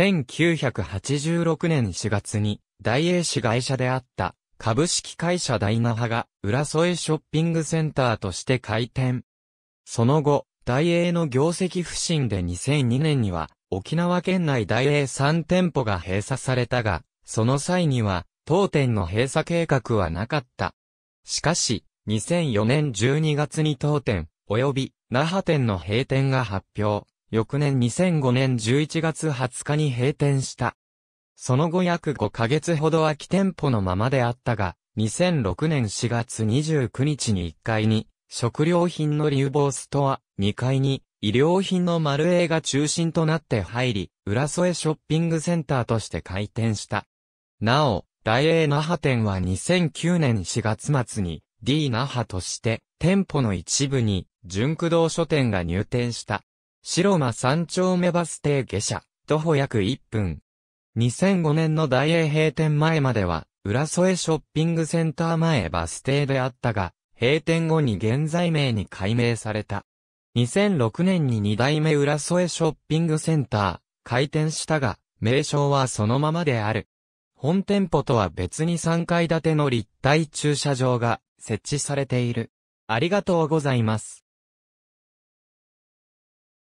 1986年4月に、大英市会社であった、株式会社大那ナハが、浦添ショッピングセンターとして開店。その後、大英の業績不振で2002年には、沖縄県内大英3店舗が閉鎖されたが、その際には、当店の閉鎖計画はなかった。しかし、2004年12月に当店、及び那覇店の閉店が発表。翌年2005年11月20日に閉店した。その後約5ヶ月ほど空き店舗のままであったが、2006年4月29日に1階に、食料品の流房ストア、2階に、医療品の丸 A が中心となって入り、浦添ショッピングセンターとして開店した。なお、大 A 那覇店は2009年4月末に D 那覇として店舗の一部に純駆動書店が入店した。白間三丁目バス停下車、徒歩約1分。2005年の大英閉店前までは、浦添ショッピングセンター前バス停であったが、閉店後に現在名に改名された。2006年に2代目浦添ショッピングセンター、開店したが、名称はそのままである。本店舗とは別に3階建ての立体駐車場が設置されている。ありがとうございます。